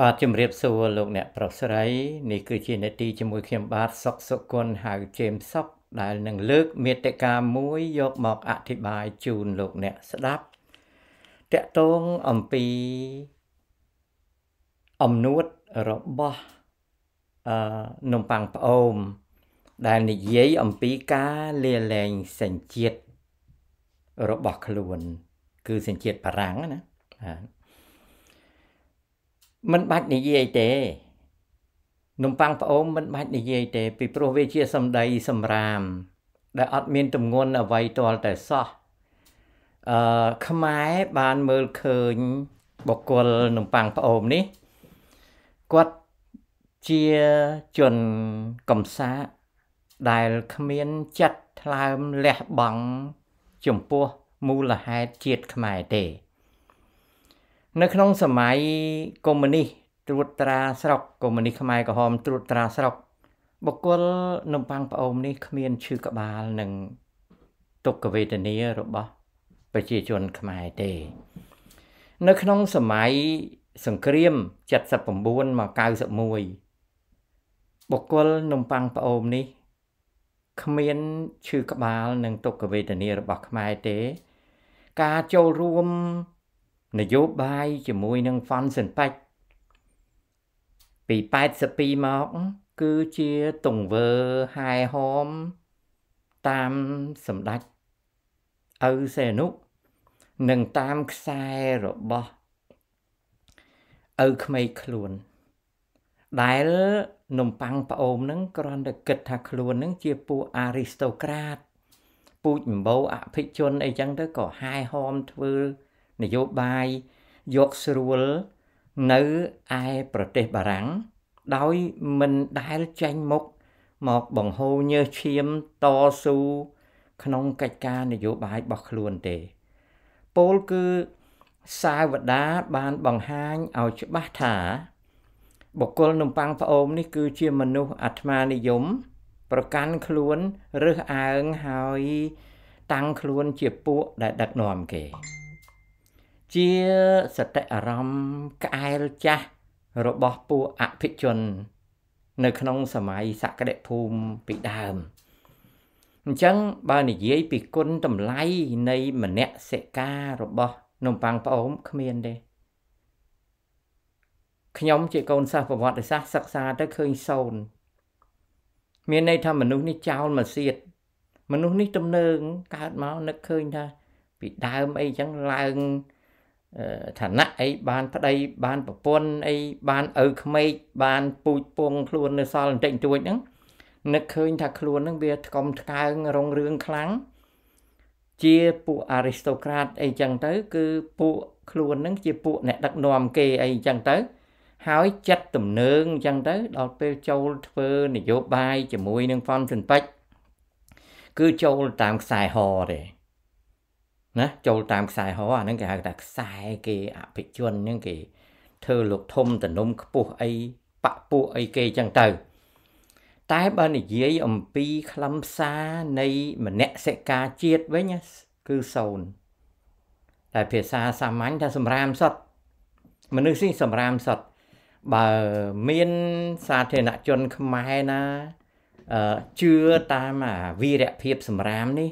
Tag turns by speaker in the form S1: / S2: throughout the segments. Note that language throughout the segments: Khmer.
S1: បាទជំរាបសួរលោកអ្នកប្រុសស្រីនេះគឺជានេតិជាមួយខ្ញុំបាទសុកសុគន្ធហៅជេមសុកដែលនឹងលើកមេតិកាមួយយកមកអធិប្បាយជូនលោកអ្នកស្ដាប់តកតងអំពីអំនួតរបស់អឺនំប៉័ងផ្អូមដែលនិយាយអំពីការលាលែងសញ្ជាតិរបស់ខ្លួន គឺសញ្ជាតិបារាំងណាបាទមិនបាច់និយាយទេនំប៉័ងប្អូនមិនបាច់និយាយទេ ពីព្រោះវាជាសម្ដីសម្រាមដែលអត់មានទម្ងន់អ្វីទាល់តែសោះអឺខ្មែរបានមើលឃើញ បុគ្គលនំប៉័ងប្អូននេះគាត់ជាជនកំសា ដែលគ្មានចិត្តថ្លើមលះបង់ចំពោះមូលហេតុជាតិខ្មែរទេនៅក្នុងសម័យកុម្មុយនីសត្រួតត្រាស្រុកកុម្មុយនីសខ្មែរក្រហមត្រួតត្រាស្រុកបុគ្គលនំប៉័ងប្អូមនេះគ្មានឈឺក្បាលនឹងទុក្ខវេទនារបស់ប្រជាជនខ្មែរទេ នៅក្នុងសម័យសង្គ្រាម79មក91បុគ្គលនំប៉័ងប្អូមនេះគ្មានឈឺក្បាលនឹងទុក្ខវេទនារបស់ខ្មែរទេ ការចូលរួមនយោបាយ ជាមួយនឹង Fund Sinpec ពី82មកគឺជាទង្វើហែហោមតាមសម្ដេចអ៊ូសេនុនិងតាមខ្សែរបស់ឪក្មេកខ្លួន ដែលនំប៉័ងប្អូមហ្នឹងគ្រាន់តែគិតថាខ្លួនហ្នឹងជាពួកអារីស្តូក្រាតពូជម្បូរអភិជនអីចឹងទៅក៏ហាយហោមធ្វើនយោបាយយកស្រួលនៅឯប្រទេសបារាំងដោយមិនដែលចេញមុខមកបង្ហូរញើសឈាមតស៊ូក្នុងកិច្ចការនយោបាយរបស់ខ្លួនទេពលគឺសាវតាបានបង្ហាញឲ្យច្បាស់ថា បុគ្គលនំប៉័ងផ្អូមនេះគឺជាមនុស្សអាត្មានិយមប្រកាន់ខ្លួនរើសអើងហើយ តាំងខ្លួនជាពួកដែលដឹកនាំគេជាសតិអារម្មណ៍ក្អែលចាស់របស់ពួកអភិជន នៅក្នុងសម័យសក្តិភូមិពីដើមអញ្ចឹងបើនិយាយពីគុណតម្លៃនៃមនសិការរបស់នំប៉័ងប្អូនគ្មានទេខ្ញុំជាកូនសិស្សប្រវត្តិសាស្ត្រសិក្សាទៅឃើញសូន្យមានន័យថាមនុស្សនេះចោលមកសៀតមនុស្សនេះទំនើងកើតមកនឹកឃើញថា ពីដើមអីចឹងឡើងឋានៈអីបានប្តី បានប្រពន្ធអីបានឪក្មេកបានពូជពងខ្លួននៅសល់បន្តិចបន្តួចហ្នឹងនឹកឃើញថាខ្លួនហ្នឹងវាថ្កុំថ្កើងរងរឿងខ្លាំងជាពួកអារីស្តូក្រាត អីចឹងទៅ គឺពួកខ្លួនហ្នឹងជាពួកអ្នកដឹកនាំគេអីចឹងទៅ ហើយចិត្តទំនើងចឹងទៅ ដល់ពេលចូលធ្វើនយោបាយ ជាមួយនឹងហ្វនស៊ិនប៉ិចគឺចូលតាមខ្សែហរទេណាចូលតាមខ្សែហោអាហ្នឹងគេហៅថាខ្សែគេអភិជនហ្នឹងគេធ្វើលោកធំតនុំខ្ពស់អីបពពួកអីគេចឹងទៅ តែបើនិយាយអំពីខ្លឹមសារនៃមនសិការជាតិវិញគឺសូន្យតែភាសាសាមញ្ញថាសម្រាមសតមនុស្សនេះសម្រាមសតបើមានសាធារណជនខ្មែរណាអឺជឿតាមអាវីរភាពសម្រាមនេះ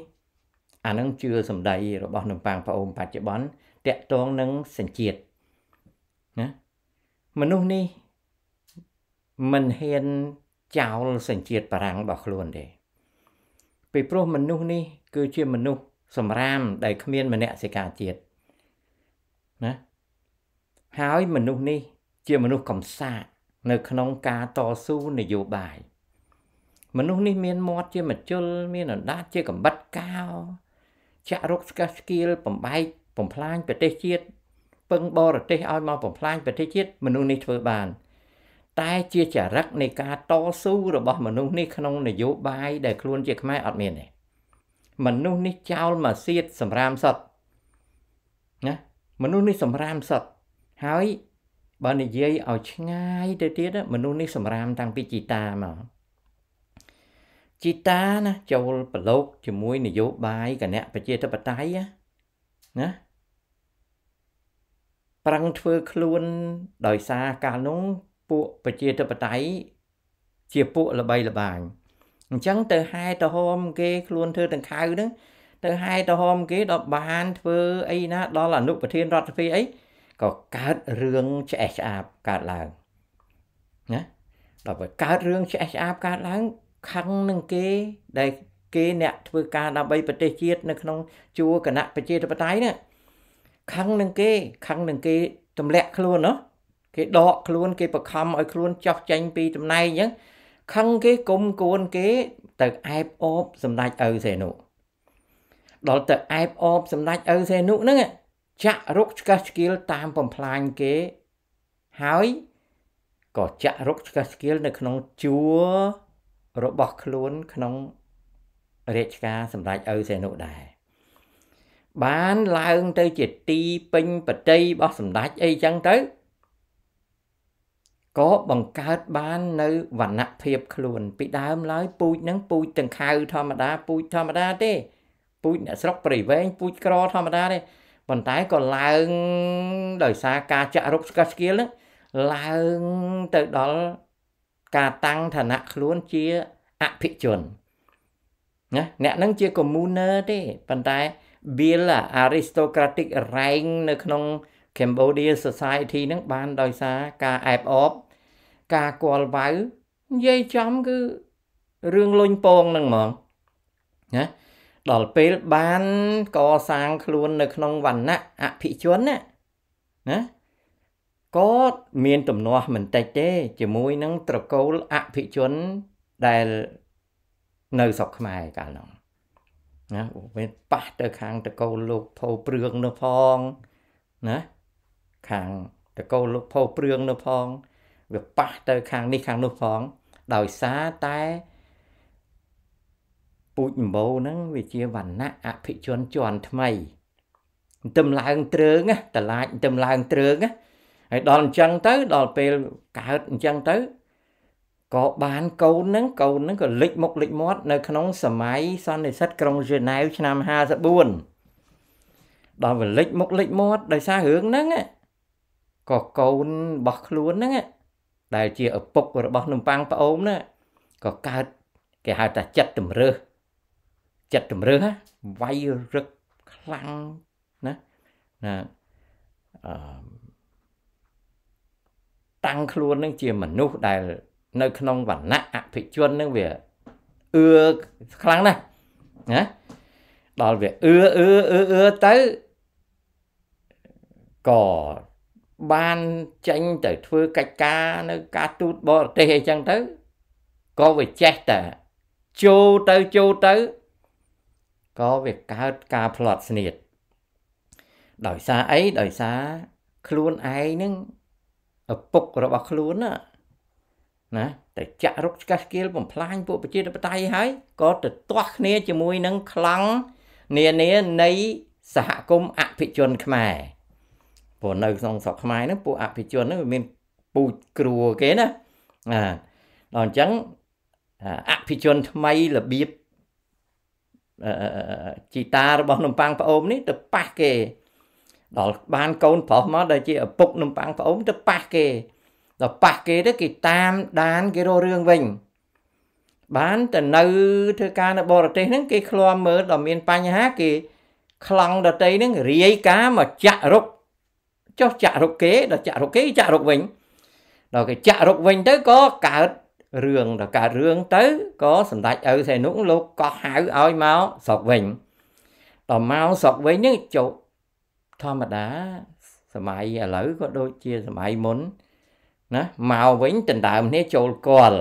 S1: អានឹងជឿសម្ដីរបស់នំប៉ាងប្អូនបច្ចុប្បន្នតកតងនឹងសញ្ជាតិណាមនុស្សនេះមិនហ៊ានចោលសញ្ជាតិបារាំងរបស់ខ្លួនទេពីព្រោះមនុស្សនេះគឺជាមនុស្សសម្រាមដែលគ្មានមនសិការជាតិណាហើយមនុស្សនេះ ជាមនុស្សកំសាកនៅក្នុងការតស៊ូនយោបាយមនុស្សនេះមានមាត់ជាមជុលមានអណ្ដាតជាកំបិតកោចាក់រកស្កាស់ស្គៀលបំបែកបំផ្លាញប្រទេសជាតិពឹងបរទេសឲ្យមកបំផ្លាញប្រទេសជាតិមនុស្សនេះធ្វើបាន តែជាចរិតនៃការតស៊ូរបស់មនុស្សនេះក្នុង នយោបាយដែលខ្លួនជាខ្មែរអត់មានទេមនុស្សនេះចោលមកសៀតសម្រាមសត្វណាមនុស្សនេះសម្រាមសត្វហើយបើនិយាយឲ្យឆ្ងាយទៅទៀតមនុស្សនេះសម្រាមតាំងពីជីតាមកជីតាណាចូល ប្រឡូកជាមួយ នយោបាយគណៈប្រជាធិបតេយ្យណាប្រឹងធ្វើខ្លួនដោយសារកាលនោះពួកប្រជាធិបតេយ្យជាពួកល្បីល្បាញអញ្ចឹងទៅហែទៅហោមគេខ្លួនធ្វើទាំងខៅហ្នឹងទៅហែទៅហោមគេដល់បានធ្វើអីណា ដល់អនុប្រធានរដ្ឋសភាអីក៏កើតរឿងឆ្អេះឆ្អាបកើតឡើងណាដល់បើកើតរឿងឆ្អេះឆ្អាបកើតឡើងខឹងនឹងគេដែលគេអ្នកធ្វើការដើម្បីប្រទេសជាតិនៅក្នុងជួរគណៈប្រជាធិបតេយ្យណាខឹងនឹងគេខឹងនឹងគេទម្លាក់ខ្លួនណាគេដកខ្លួនគេបខំឲ្យខ្លួនចោះចាញ់ពីតំណែងអញ្ចឹងខឹងគេគុំគួនគេទៅអែបអបសម្ដេចឪសេនុដល់ទៅអែបអបសម្ដេចឪសេនុហ្នឹងចាក់រុកឆ្កាស់ឆ្កៀលតាមបំផ្លាញគេហើយក៏ចាក់រុកឆ្កាស់ឆ្កៀលនៅក្នុងជួររបស់ខ្លួន ក្នុងរាជការសម្រាប់ឪសេនុដែរបានឡើងទៅ ជាទីពេញបតីរបស់សម្ដេចអីចឹងទៅក៏បង្កើតបាននៅវណ្ណភាពខ្លួនពីដើមឡើយពូជនឹងពូជទាំងខៅ ធម្មតាពូជធម្មតាទេពូជអ្នកស្រុកព្រៃវែងពូជក្រធម្មតាទេប៉ុន្តែក៏ឡើងដោយសារការចាក់រុកស្កាស្គៀលឡើងទៅដល់ការតាំងឋានៈខ្លួនជាអភិជនណាអ្នកនឹងជា commoner ទេ ប៉ុន្តែ Bill aristocratic rank នៅក្នុង Cambodia society នឹងបានដោយសារការអែបអបការគាល់វៅនិយាយចំគឺរឿងលុញពងហ្នឹងហ្មងណាដល់ពេលបានកសាងខ្លួននៅក្នុងវណ្ណៈអភិជនណាណាគាត់មានទំនាស់មិនតិចទេជាមួយនឹងត្រកូលអភិជនដែលនៅស្រុកខ្មែរកាលនោះណាវាប៉ះទៅខាងតកូលលោកផោព្រឿងនោះផងណាខាងតកូលលោកផោព្រឿងនោះផងវាប៉ះទៅខាងនេះខាងនោះផងដោយសារតែពូជដំបូងហ្នឹងវាជាវណ្ណៈអភិជនជាន់ថ្មីទំឡើងត្រើងតឡាចទំឡើងត្រើងហើយដល់អញ្ចឹងទៅដល់ពេលកើតអញ្ចឹងទៅក៏បានកូននឹងកូននឹងក៏លិចមុខលិចមាត់នៅក្នុងសម័យសន្និសិទក្រុងហ្សឺណែវឆ្នាំ54ដល់វាលិចមុខលិចមាត់ដោយសាររឿងហ្នឹងក៏កូនរបស់ខ្លួនហ្នឹងដែលជាឪពុករបស់នំប៉័ងប្អូនណាក៏កើតគេហៅថាចិត្តជំរើសចិត្តជំរើសវាយរឹកខ្លាំងណាណាអឺតាំងខ្លួននឹងជាមនុស្សដែល នៅក្នុងវណ្ណៈអភិជននឹងវាអឺខ្លាំងណាស់ណាដល់វាអឺអឺអឺអឺទៅក៏បានចេញទៅធ្វើកិច្ចការ នៅ ការទូតបរទេសអីចឹងទៅក៏វាចេះតែចូលទៅចូលទៅក៏វាកើតការផ្លត់ស្នៀតដោយសារអីដោយសារខ្លួនឯងនឹងឪពុករបស់ខ្លួនណាណាតែចាក់រុកឆ្កាស់គៀលបំផ្លាញពួកប្រជាធិបតេយ្យហើយក៏ទៅទាស់គ្នាជាមួយនឹងខ្លាំងនានានៃសហគមន៍អភិជនខ្មែរព្រោះនៅក្នុងស្រុកខ្មែរហ្នឹងពួកអភិជនហ្នឹងវាមានពូជគ្រួគេណាណាដល់អញ្ចឹងអភិជនថ្មីរបៀបជីតារបស់នំប៉័ងប្អូននេះទៅប៉ះគេដល់បានកូនប្រុសមកដែលជាឪពុកនំប៉័ងប្អូនទៅប៉ះគេ ដល់ប៉ះគេទៅគេតាមដានគេរករឿងវិញ បានទៅនៅធ្វើការនៅបរទេសហ្នឹងគេឃ្លាំមើលដល់មានបញ្ហាគេ ខ្លងដតីហ្នឹងរាយការមកចាក់រុកចុះចាក់រុកគេដល់ចាក់រុកគេចាក់រុកវិញដល់គេចាក់រុកវិញ ទៅក៏កើតរឿងដល់កើតរឿងទៅក៏សម្ដេចឪសែនុលោកក៏ហៅឲ្យមកស្រុកវិញដល់មកស្រុកវិញហ្នឹងចុះធម្មតាសម័យឥឡូវក៏ដូចជាសម័យមុនណាមកវិញដណ្ដើមគ្នាចូលគល់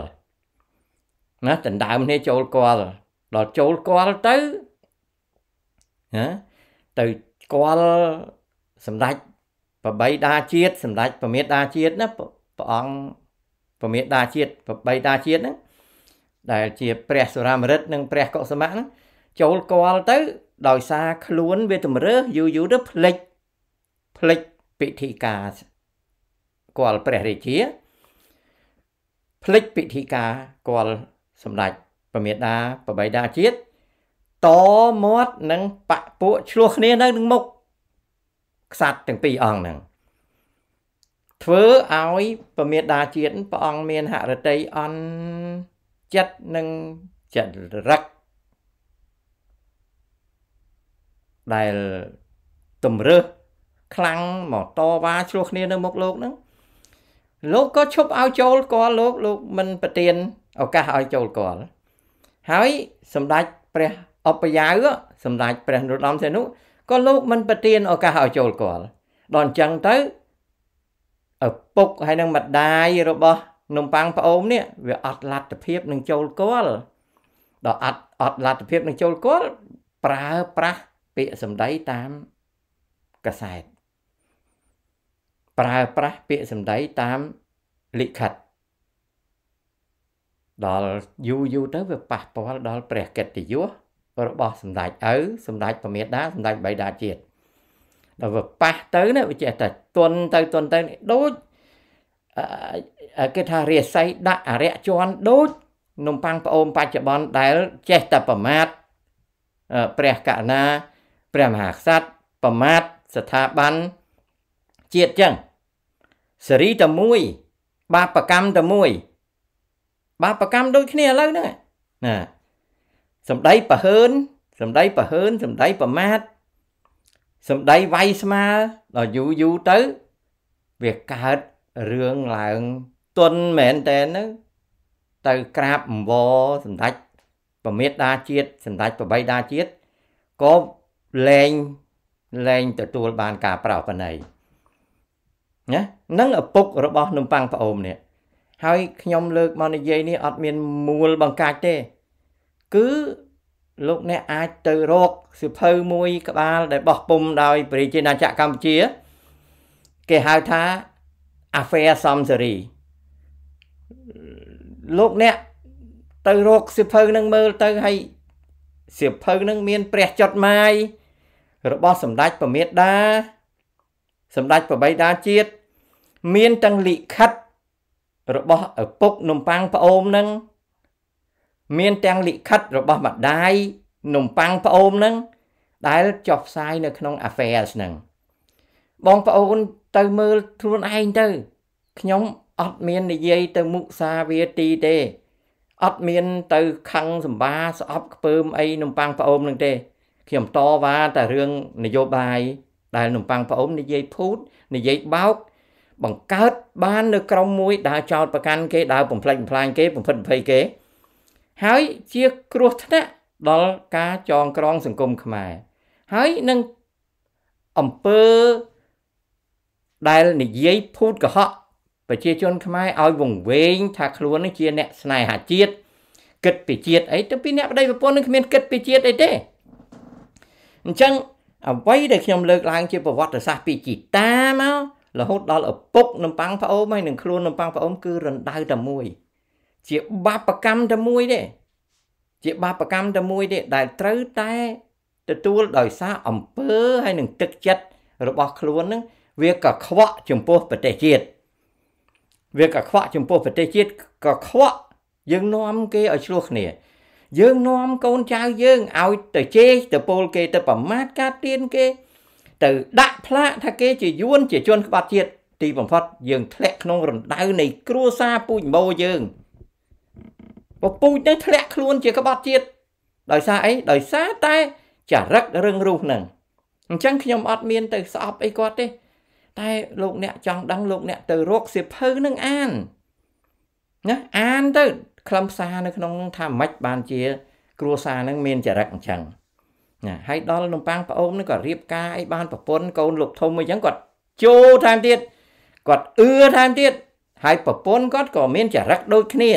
S1: ណាដណ្ដើមគ្នាចូលគល់ដល់ចូលគល់ទៅណាទៅគល់សម្ដេចប្របីដាជាតិសម្ដេចប្រមេដាជាតិណាព្រះអង្គប្រមេដាជាតិប្របីដាជាតិហ្នឹង ដែលជាព្រះសុរាមរិទ្ធនិង ព្រះកុសមៈហ្នឹងចូលគល់ទៅដោយសារខ្លួន វាជំរើសយូរយូរទៅភ្លេចភ្លេចពិធីការគាល់ព្រះរាជាភ្លេចពិធីការគាល់សម្ដេចពមេដាបបៃតាជាតិតមាត់និងបពពួកឆ្លោះគ្នានៅនឹងមុខក្សត្រទាំងពីរអង្គហ្នឹងធ្វើឲ្យពមេដាជាតិព្រះអង្គមានហឫទ័យអន់ចិត្តនិងចរិតដែលតម្រើសខ្លាំងមកតវ៉ាឆ្លោះគ្នានៅមុខលោកហ្នឹងលោកក៏ឈប់ឲ្យចូលគាល់លោក លោកមិនប្រទានឱកាសឲ្យចូលគាល់ហើយ សម្ដេចព្រះអបយ៉ាវសម្ដេចព្រះនរោត្តមសីហនុក៏លោកមិនប្រទានឱកាសឲ្យចូលគាល់ដល់អញ្ចឹងទៅឪពុកហើយនឹងម្ដាយរបស់ នំប៉័ងប្អូននេះវាអត់លັດតិភាពនឹងចូលគាល់ដល់អត់អត់លັດតិភាពនឹងចូលគាល់ប្រើប្រាស់ពាក្យសម្ដីតាមកសែតប្រើប្រាស់ពាក្យសម្ដីតាមលិខិតដល់យូរយូរទៅវាប៉ះពាល់ដល់ព្រះកិត្តិយសរបស់សម្ដេចឪសម្ដេចពមេដាសម្ដេចបៃតាជាតិដល់វាប៉ះទៅណាវាចេះតែទន់ទៅទន់ទៅដូចគេថារាស័យដាក់អរិយជន់ដូចនំប៉័ងប្អូនបច្ចុប្បន្នដែលចេះតែប្រមាថព្រះកណាព្រះមហាក្សត្រប្រមាថស្ថាប័នជាតិចឹងសេរីតែមួយបាបកម្មតែមួយបាបកម្មដូចគ្នាឥឡូវហ្នឹងណាសម្ដីប្រហើនសម្ដីប្រហើនសម្ដីប្រមាថសម្ដីវាយស្មើដល់យូរយូរទៅ វាកើតរឿងឡើង ទុនមែនតែនឹងទៅក្រាបអង្វរសម្ដេចពមេដាជាតិសម្ដេចប្របីដាជាតិក៏លែងលែងទទួលបានការប្រោសប្រណីណានឹងឪពុករបស់នំប៉័ងប្អូននេះហើយខ្ញុំ លើកមកនិយាយនេះអត់មានមូលបង្កាច់ទេ គឺលោកអ្នកអាចទៅរកសិភៅមួយក្បាលដែលបោះពុំដោយប្រជាណាចក្រកម្ពុជា គេហៅថា Affair Summary លោកអ្នកទៅរកសិភៅនឹងមើលទៅហើយសៀវភៅនឹងមាន ព្រះចត់ម៉ាយរបស់សម្ដេចពមេដាសម្ដេចបបៃតាជាតិមានទាំងលិខិតរបស់ឪពុកនំប៉័ងប្អូននឹងមានទាំងលិខិតរបស់ម្ដាយនំប៉័ងប្អូននឹងដែលចុះផ្សាយនៅ ក្នុង affairs នឹងបងប្អូនទៅមើលខ្លួនឯងទៅខ្ញុំអត់មាននិយាយទៅមុខសាវាទីទេអត់មានទៅខឹងសម្បាស្អប់ខ្ពើមអីនំប៉័ងប្អូននឹងទេខ្ញុំតវ៉ាតែរឿងនយោបាយដែលនំប៉័ងប្អូននិយាយភូតនិយាយបោកបង្កើតបាននៅក្រុមមួយដើរចោតប្រកាន់គេដើរបំផ្លិចបំផ្លាញគេបំផិតបំភ័យគេហើយជាគ្រោះថ្នាក់ដល់ការចងក្រងសង្គមខ្មែរហើយនឹងអំពើដែលនិយាយភូតកុហកប្រជាជនខ្មែរឲ្យវង្វេងថាខ្លួននេះជាអ្នកស្នេហាជាតិគិតពីជាតិអីទៅពីអ្នកប្តីប្រពន្ធនឹងគ្មានគិតពីជាតិអីទេអញ្ចឹងអ្វីដែលខ្ញុំលើកឡើងជាប្រវត្តិសាស្ត្រពីជីតាមករហូតដល់ឪពុកនំប៉័ងប្អូនហើយនឹងខ្លួននំប៉័ងប្អូនគឺរណ្ដៅតែមួយ ជាបាបកម្មតែមួយទេជាបាបកម្មតែមួយទេដែលត្រូវតែទទួលដោយសារអំពើ ហើយនឹងទឹកចិត្តរបស់ខ្លួននឹងវាក៏ខ្វក់ចំពោះប្រទេសជាតិវាកខ្វក់ចំពោះប្រទេសជាតិកខ្វក់យើងនាំគេឲ្យឆ្លោះគ្នា យើងនាំកូនចៅយើងឲ្យទៅជេរទៅពោលគេទៅ ប្រមាថការទៀនគេ ទៅដាក់ផ្លាកថាគេជាយួន ជាជនក្បត់ជាតិទីបំផុតយើងធ្លាក់ក្នុងរណ្ដៅ នៃគ្រួសារពូជម៉ូយើងពពូជនឹងធ្លាក់ខ្លួនជាក្បត់ជាតិដោយសារអីដោយសារតែចរិតរឹងរូសនឹងអញ្ចឹងខ្ញុំអត់មានទៅស្អប់អីគាត់ទេតែលោកអ្នកចង់ដឹងលោកអ្នកទៅរកសៀវភៅនឹងអានណាអានទៅ ខ្លឹមសារនៅក្នុងនឹងថាម៉េចបានជា គ្រួសារនឹងមានចរិតអញ្ចឹងណាហើយដល់នំប៉ាំងប្អូននឹងក៏រៀបការអីបានប្រពន្ធកូនលោកធំអីចឹងគាត់ជោថែមទៀតគាត់អឺថែមទៀត ហើយប្រពន្ធគាត់ក៏មានចរិតដូចគ្នា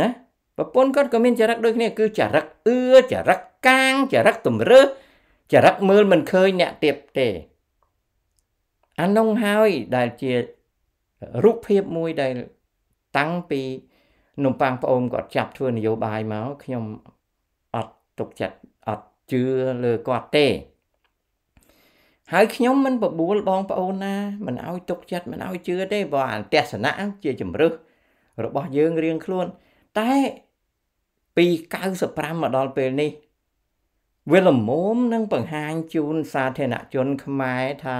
S1: ណាប្រពន្ធគាត់ក៏មានចរិតដូចគ្នាគឺចរិតអឺចរិតកាងចរិតទំរើសចរិតមើលមិនឃើញអ្នកទៀតទេអានោះហើយដែលជារូបភាពមួយដែលតាំងពី នំប៉័ងប្អូនគាត់ចាប់ធ្វើនយោបាយមកខ្ញុំអត់ទុកចិត្តអត់ជឿលើគាត់ទេ ហើយខ្ញុំមិនបបួលបងប្អូនណាមិនឲ្យទុកចិត្តមិនឲ្យជឿទេព្រោះអាទស្សនៈជាជំរឹះរបស់យើងរៀងខ្លួន តែពី95មកដល់ពេលនេះវិលមុំនឹងបង្ហាញជូនសាធារណជនខ្មែរថា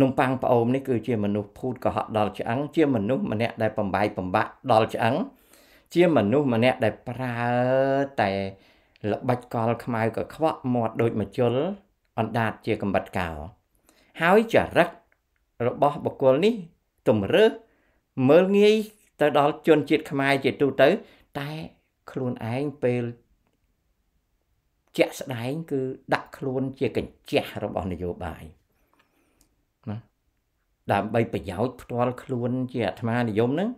S1: នំប៉័ងប្អូមនេះគឺជាមនុស្សភូតកុហកដល់ឆ្អឹងជាមនុស្សម្នាក់ដែលបំបាយបំបាក់ដល់ឆ្អឹងជាមនុស្សម្នាក់ដែលប្រើតែល្បិចកលខ្មៅកខ្វក់មាត់ដូចម្ជុលអណ្ដាតជាកំបិតកោហើយចរិតរបស់បុគ្គលនេះទំរើសមើលងាយទៅដល់ជនជាតិខ្មែរជាទូទៅតែខ្លួនឯងពេលជាក់ស្ដែងគឺដាក់ខ្លួនជាកញ្ចះរបស់នយោបាយ។ដើម្បីប្រយោជន៍ផ្ទាល់ខ្លួនជាអាត្មានិយមហ្នឹង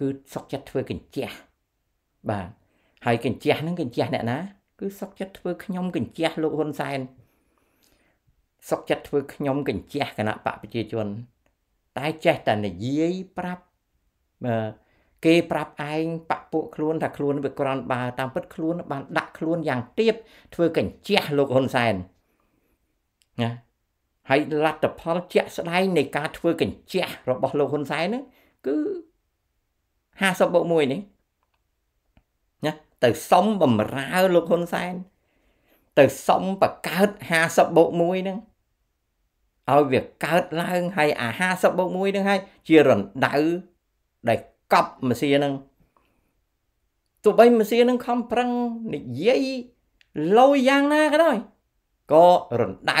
S1: គឺសុខចិត្តធ្វើកញ្ជះបាទហើយកញ្ជះហ្នឹងកញ្ជះអ្នកណា គឺសុខចិត្តធ្វើខ្ញុំកញ្ជះលោកហ៊ុនសែនសុខចិត្តធ្វើខ្ញុំកញ្ជះគណៈបកប្រជាជន តែចេះតែនិយាយប្រាប់គេប្រាប់ឯងបាក់ពួកខ្លួនថាខ្លួនវាក្រន់បើតាមពិត ខ្លួនបានដាក់ខ្លួនយ៉ាងទៀបធ្វើកញ្ជះលោកហ៊ុនសែនណាហើយលទ្ធផលជាក់ស្ដែងនៃការធ្វើកញ្ចះរបស់លោកហ៊ុនសែនហ្នឹងគឺ50បូក1នេះណាទៅសុំបំរើលោកហ៊ុនសែនទៅសុំបង្កើត50បូក1ហ្នឹងឲ្យវាកើតឡើងហើយអា50បូក1ហ្នឹងហើយជារណ្ដៅដែលកប់ម៉ាស៊ីនហ្នឹងទោះបីម៉ាស៊ីនហ្នឹងខំប្រឹងនិយាយលោយ៉ាងណាក៏ដោយក៏រណ្ដៅ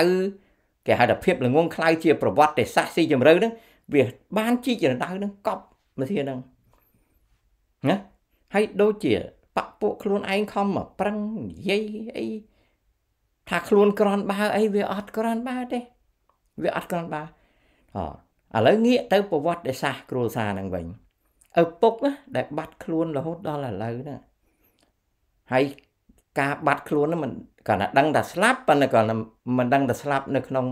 S1: គេហៅថាភាពល្ងងខ្លៅជាប្រវត្តិសាស្ត្រស៊ីជម្រៅហ្នឹងវា បានជីករដៅហ្នឹងកប់មកធាហ្នឹងណាហើយដូចជាបាក់ពួកខ្លួនឯងខំមកប្រឹងនិយាយអីថាខ្លួនក្រន់បើអីវាអត់ក្រន់បើទេ វាអត់ក្រន់បើអឥឡូវងាកទៅប្រវត្តិសាស្ត្រគ្រួសារហ្នឹងវិញឪពុកដែល បាត់ខ្លួនរហូតដល់ឥឡូវហ្នឹងហើយការបាត់ខ្លួនហ្នឹងមិនគ្រាន់តែដឹងថាស្លាប់ប៉ុន្តែគ្រាន់តែមិនដឹងថាស្លាប់នៅក្នុង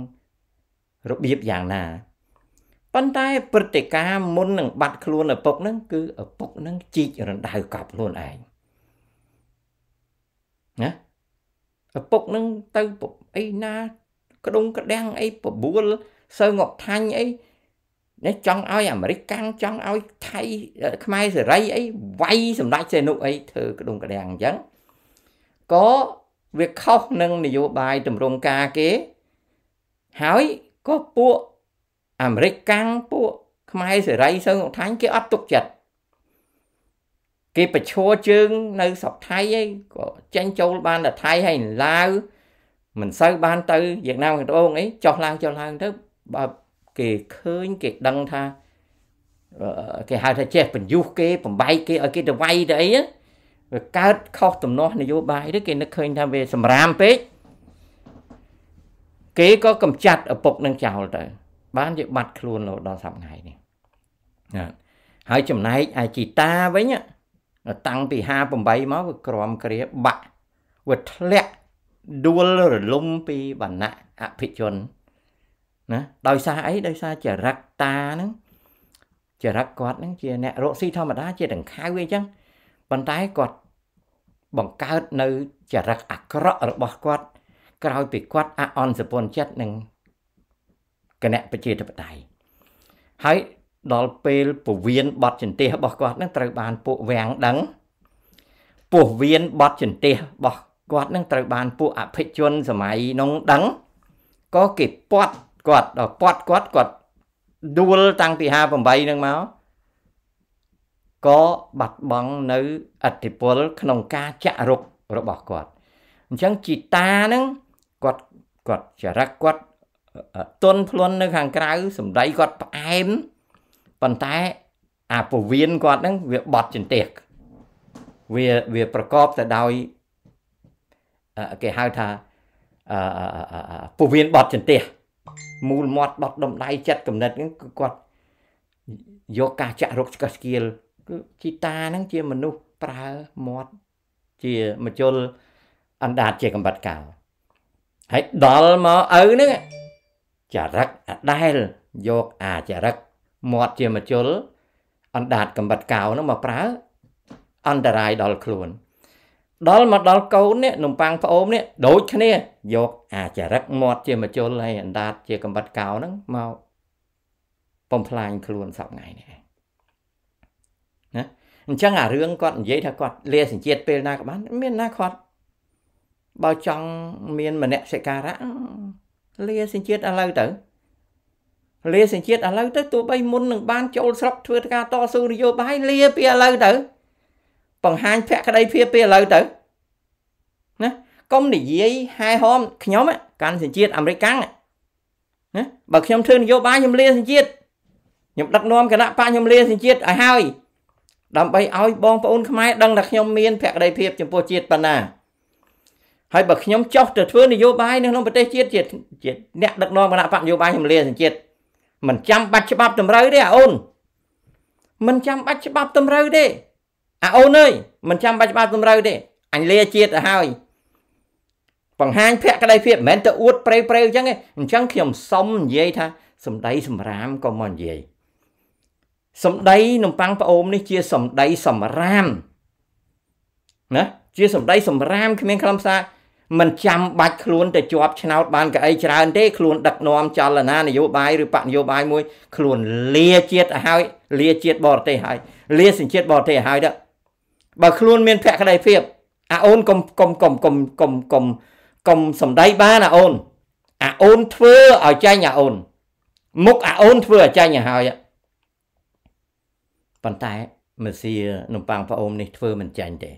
S1: របៀបយ៉ាងណាប៉ុន្តែព្រឹត្តិការណ៍មុននឹងបាត់ខ្លួនឪពុកហ្នឹងគឺឪពុកហ្នឹងជីករណ្ដៅកប់ខ្លួនឯងណាឪពុកហ្នឹងទៅអីណា ក្ដុងក្ដាំងអីបបួលសើងប់ថាញ់អីនេះចង់ឲ្យអាមេរិកកាំងចង់ឲ្យថៃខ្មែរសេរីអីវាយសម្ដេចសេនុអីធ្វើក្ដុងក្ដាំងអញ្ចឹងក៏វាខុសនឹងនយោបាយទម្រង់ការគេហើយក៏ពួកអាមេរិកកាំងពួកខ្មែរសេរីសើងថាញ់គេអត់ទុកចិត្តគេប្រឈរជើង នៅស្រុកថៃឯងក៏ចេញចូលបានតែថៃហើយឡាវមិនសូវបានទៅវៀតណាមកណ្ដូងអីចុះឡើងចុះឡើងទៅបើគេឃើញគេដឹងថាគេហៅថាចេះបញ្យុះគេបំបែកគេឲ្យគេទៅវាយទៅអីវាកើតខុសទំនាស់នយោបាយឬគេនឹកឃើញថាវា សម្រាមពេកគេក៏កំចាត់ឪពុកនឹងចោលទៅបានជាបាត់ខ្លួនរហូតដល់សប្តាហ៍នេះណាហើយចំណែកអាជីតាវិញតាំងពី58មកវាក្រំគ្រាបាក់វាធ្លាក់ដួលរលំពីបណ្ណៈអភិជនណាដោយសារអីដោយសារចរិតតាហ្នឹងចរិតគាត់ហ្នឹងជាអ្នករកស៊ីធម្មតាជាដង្ខៅអីចឹងប៉ុន្តែគាត់បង្កើតនៅ ចរិតអាក្រក់របស់គាត់ក្រោយពីគាត់អអន់សពន់ចិត្តនឹងគណៈប្រជាធិបតេយ្យហើយដល់ពេលពវៀនបត់ចន្ទះរបស់គាត់នឹងត្រូវបានពួកវាំងដឹងពោះវៀនបត់ចន្ទះរបស់គាត់នឹងត្រូវបានពួកអភិជនសម័យនោះដឹងក៏គេពាត់គាត់ដល់ពាត់គាត់គាត់ដួលតាំងពី58នឹងមកក៏បាត់បង់នៅអធិពល ក្នុងការចាក់រុករបស់គាត់អញ្ចឹងជីតាហ្នឹងគាត់គាត់ចរិតគាត់ទុនភ្លន់នៅខាងក្រៅ សម្ដីគាត់ផ្អែមប៉ុន្តែ អាពវៀនគាត់ហ្នឹងវាបត់ចន្ទះវាវាប្រកបទៅដោយគេហៅថាពវៀនបត់ចន្ទះមូលមាត់បត់ដំដៃចិត្តកំណត់ហ្នឹងគឺគាត់យកការចាក់រុកស្កស្គៀលគឺជីតាហ្នឹងជាមនុស្សប្រើមាត់ជាមជុលអណ្ដាតជាកំបត្តិកាលហើយដល់មកឪហ្នឹងចរិតអដែលយកអាចរិតមាត់ជាមជុលអណ្ដាតកំបត្តិកោហ្នឹងមកប្រើអន្តរាយដល់ខ្លួនដល់មកដល់កូននេះនំប៉័ងប្អូននេះដូចគ្នាយកអាចរិតមាត់ជាមជុលហើយអណ្ដាតជាកំបត្តិកោហ្នឹងមកបំផ្លាញខ្លួនសពថ្ងៃនេះអញ្ចឹងអារឿងគាត់និយាយថាគាត់លាសញ្ជាតិពេលណាក៏បានមានណាគាត់បើចង់មានមនសិការៈលាសញ្ជាតិឥឡូវទៅលាសញ្ជាតិឥឡូវទៅទោះបីមុននឹងបានចូលស្រុកធ្វើការតស៊ូនយោបាយលាពីឥឡូវទៅ បង្ហាញភក្តីភាពពីឥឡូវទៅណាកុំនិយាយហែហមខ្ញុំកាន់សញ្ជាតិអាមេរិកកាំងណាបើខ្ញុំធ្វើនយោបាយខ្ញុំលាសញ្ជាតិខ្ញុំដឹកនាំគណៈបកខ្ញុំលាសញ្ជាតិឲ្យហើយដើម្បីឲ្យបងប្អូនខ្មែរដឹងថាខ្ញុំមានភក្តីភាពចំពោះជាតិប៉ុណ្ណាហើយបើខ្ញុំចោះទៅធ្វើនយោបាយនៅក្នុងប្រទេសជាតិជាតិជាតិអ្នកដឹកនាំគណៈបកនយោបាយខ្ញុំលាសញ្ជាតិមិនចាំបាច់ច្បាប់តម្រូវទេអាអូនមិនចាំបាច់ច្បាប់តម្រូវទេអាអូនអើយមិនចាំបាច់ច្បាប់តម្រូវទេអញលាជាតិទៅហើយបង្ហាញភក្តីភាពមិនមែនទៅអួតប្រេវប្រេវអញ្ចឹងទេអញ្ចឹងខ្ញុំសុំនិយាយថាសម្ដីសម្រាមក៏មកនិយាយសម្ដី នំប៉័ងប្អូមនេះជាសម្ដីសម្រាមណាជាសម្ដីសម្រាមគ្មានខ្លឹមសារមិនចាំបាច់ខ្លួនទៅជាប់ឆ្នោតបានកៅអីច្រើនទេខ្លួនដឹកនាំចលនានយោបាយឬបកនយោបាយមួយខ្លួនលាជាតិហើយលាជាតិបរទេសហើយលាសញ្ជាតិបរទេសហើយដល់បើខ្លួនមានភក្តីភាពអាអូនកុំកុំកុំកុំកុំកុំកុំសំដីបានអាអូនអាអូនធ្វើឲ្យចាញ់អាអូនមុខអាអូនធ្វើឲ្យចាញ់ឲ្យហើយប៉ុន្តែមសៀនំប៉័ងប្អូននេះធ្វើមិនចាញ់ទេ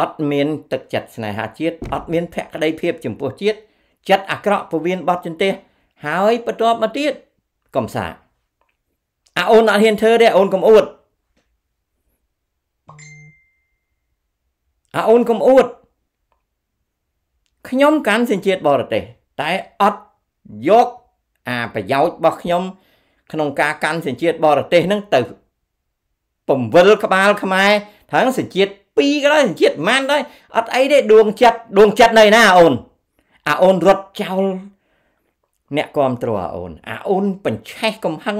S1: អត់មានទឹកចិត្តស្នេហាជាតិអត់មានភក្តីភាពចំពោះជាតិចិត្តអាក្រក់ពវៀនបត់ចន្ទះហើយបន្ទាប់មកទៀតកំសាអាអូនអត់ហ៊ានធ្វើទេអូនកុំអួតអាអូនកុំអួតខ្ញុំកាន់សញ្ជាតិបរទេសតែអត់យកអាប្រយោជន៍របស់ខ្ញុំ ក្នុងការកាន់សញ្ជាតិបរទេសនឹងទៅពំវិលក្បាលខ្មែរថាសញ្ជាតិ2ក៏ដោយសញ្ជាតិម៉ានដែរអត់អីទេដួងចិត្តដួងចិត្តនៅណាអូន អាអូនរត់ចោលអ្នកគ្រប់គ្រងអាអូនអាអូនបញ្ឆេះកំហឹង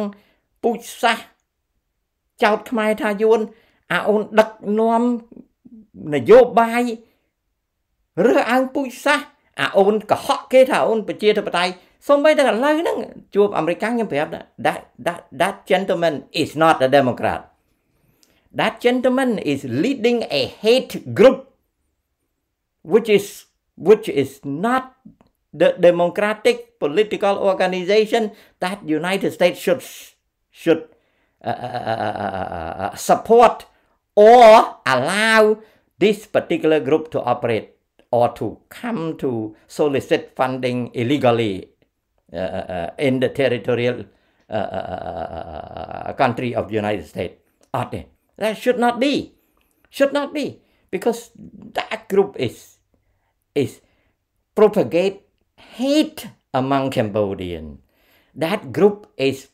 S1: ពូជសាសចោតខ្មែរថាយួនអាអូនដឹកនាំនយោបាយរើសអើងពូជសាសអាអូនកុហកគេថាអូនប្រជាធិបតេយ្យសូម្បីតែឥឡូវហ្នឹងជួបអាមេរិកខ្ញុំប្រាប់ that that that gentleman is not a democrat that gentleman is leading a hate group which is which is not the democratic political organization that United States should should uh, support or allow this particular group to operate or to come to solicit funding illegally uh, in the territorial country of United States. Are they? That should not be. Should not be. Because that group is, is propagate hate among Cambodian. That group is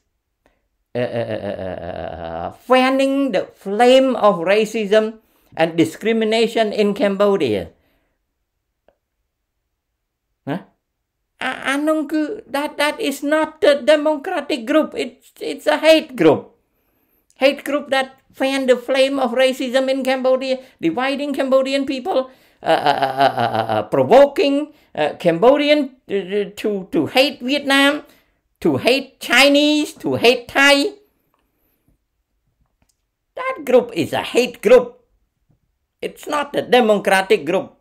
S1: uh, uh, uh, uh fanning the flame of racism and discrimination in Cambodia. Huh? Anong, that, that is not a democratic group. It's, it's a hate group hate group that fan the flame of racism in Cambodia, dividing Cambodian people, uh, uh, provoking Cambodian to, to hate Vietnam, to hate Chinese, to hate Thai. That group is a hate group. It's not a democratic group.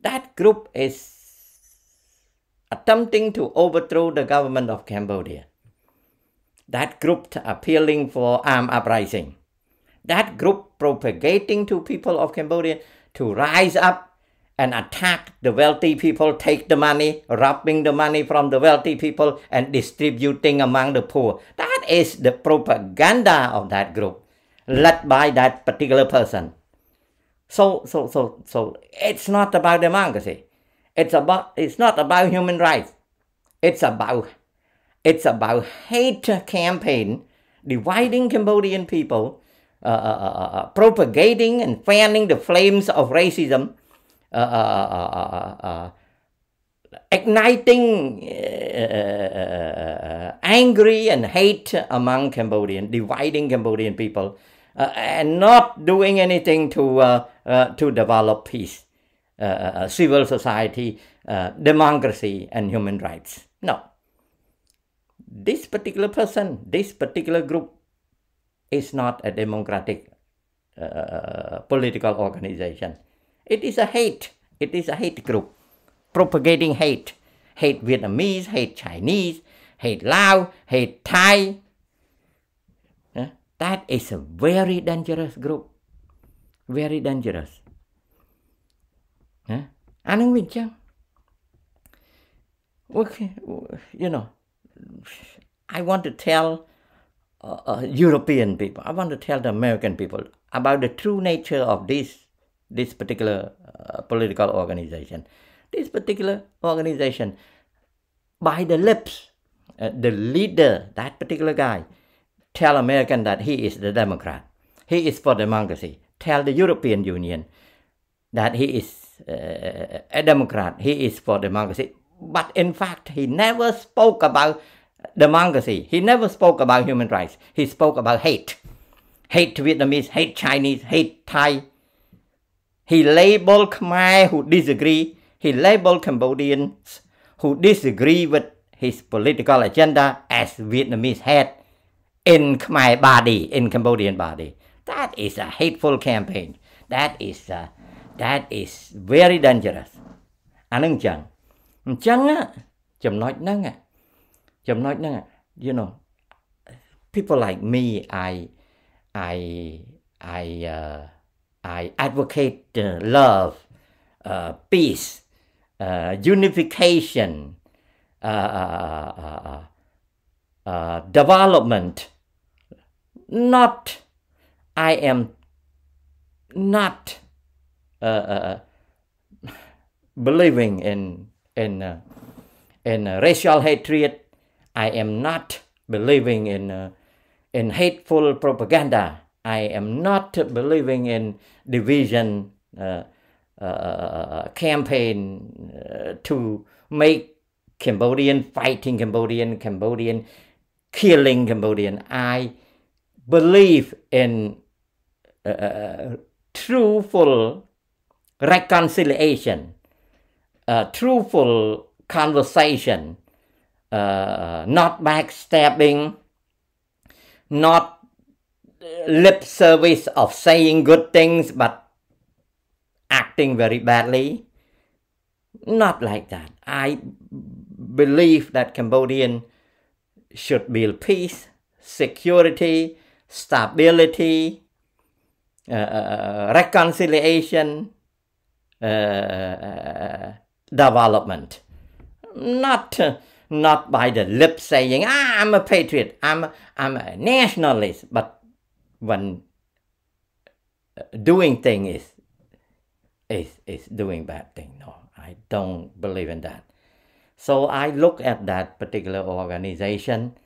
S1: That group is attempting to overthrow the government of Cambodia that group appealing for armed uprising, that group propagating to people of Cambodia to rise up and attack the wealthy people, take the money, robbing the money from the wealthy people and distributing among the poor. That is the propaganda of that group, led by that particular person. So, so, so, so it's not about democracy. It's about it's not about human rights. It's about it's about hate campaign, dividing Cambodian people, uh, uh, propagating and fanning the flames of racism, igniting angry and hate among Cambodian, dividing Cambodian people, and not doing anything to, to develop peace. Uh, uh, civil society, uh, democracy, and human rights. No this particular person, this particular group is not a democratic uh, uh, uh, political organization. It is a hate. It is a hate group propagating hate. Hate Vietnamese, hate Chinese, hate Lao, hate Thai. Uh, that is a very dangerous group. Very dangerous. Uh, and in which, okay, you know, I want to tell uh, uh, European people, I want to tell the American people about the true nature of this this particular uh, political organization. This particular organization, by the lips, uh, the leader, that particular guy, tell American that he is the Democrat, he is for democracy. Tell the European Union that he is uh, a Democrat, he is for democracy. But in fact, he never spoke about democracy. He never spoke about human rights. He spoke about hate. Hate Vietnamese, hate Chinese, hate Thai. He labeled Khmer who disagree. He labeled Cambodians who disagree with his political agenda as Vietnamese hate in Khmer body, in Cambodian body. That is a hateful campaign. That is a, uh, that is very dangerous. អានឹងចឹងអញ្ចឹងចំណុចហ្នឹង you know people like me I I I uh, I advocate uh, love uh, peace uh, unification uh, uh, uh, uh, development not I am not uh, uh, believing in in uh, in racial hatred I am not believing in, uh, in hateful propaganda. I am not believing in division uh, uh, uh, uh, uh campaign to make Cambodian fighting Cambodian, Cambodian killing Cambodian. I believe in truthful reconciliation, truthful conversation uh, not backstabbing, not uh, lip service of saying good things but acting very badly. Not like that. I believe that Cambodian should build peace, security, stability, uh, uh, uh reconciliation, uh, development. Not not by the lip saying, ah, I'm a patriot, I'm, a, I'm a nationalist, but when uh, doing thing is, is, is doing bad thing. No, I don't believe in that. So I look at that particular organization,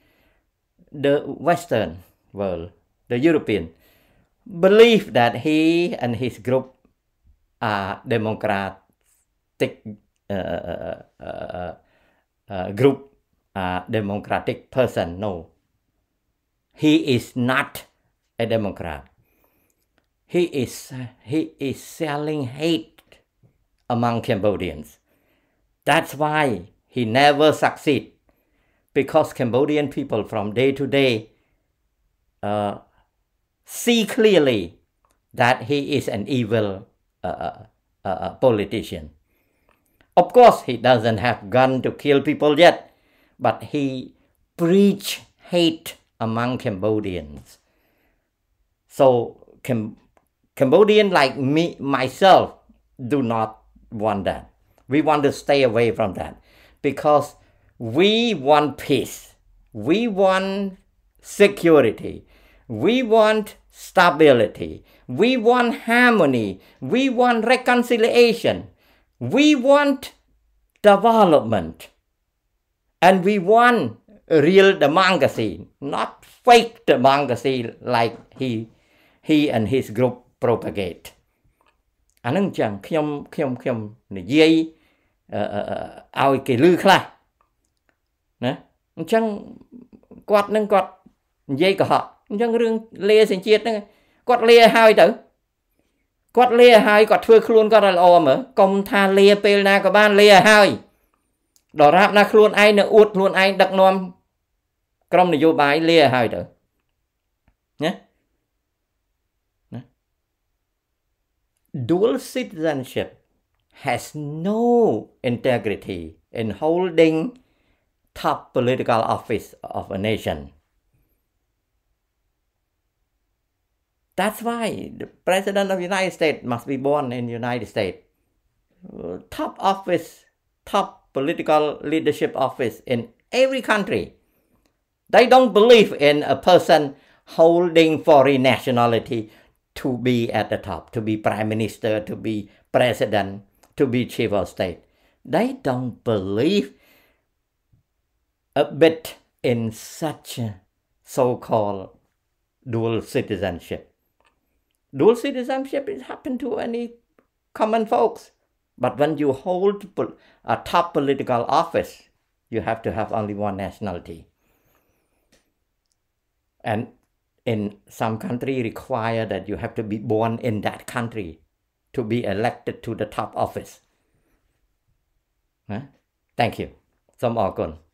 S1: the Western world, the European, believe that he and his group are democratic uh, uh, uh, uh uh, group uh, democratic person. No, he is not a Democrat. He is he is selling hate among Cambodians. That's why he never succeed, because Cambodian people from day to day uh, see clearly that he is an evil uh, uh, uh politician. Of course, he doesn't have gun to kill people yet, but he preach hate among Cambodians. So Cam Cambodian like me, myself, do not want that. We want to stay away from that because we want peace. We want security. We want stability. We want harmony. We want reconciliation. We want development and we want real democracy, not fake democracy like he he and his group propagate អានឹងចឹងខ្ញុំខ្ញុំខ្ញុំនិយាយឲ្យគេលឺខ្លះណាអញ្ចឹងគាត់នឹងគាត់និយាយកុហកអញ្ចឹងរឿងលាសញ្ជាតិហ្នឹងគាត់លាឲ្យទៅគាត់លាឲ្យគាត់ធ្វើខ្លួនគាត់ឲ្យល្អមើលកុំថាលាពេលណាក៏បានលាឲ្យហើយដរាបណាខ្លួនឯងនៅអួតខ្លួនឯងដឹកនាំក្រុមនយោបាយលាឲ្យទៅណាណា dual citizenship has no integrity in holding top political office of a nation That's why the President of the United States must be born in the United States. Top office, top political leadership office in every country. They don't believe in a person holding foreign nationality to be at the top, to be prime minister, to be president, to be chief of state. They don't believe a bit in such so-called dual citizenship. Dual citizenship is happen to any common folks. But when you hold a top political office, you have to have only one nationality. And in some country require that you have to be born in that country to be elected to the top office. Huh? Thank you. gone.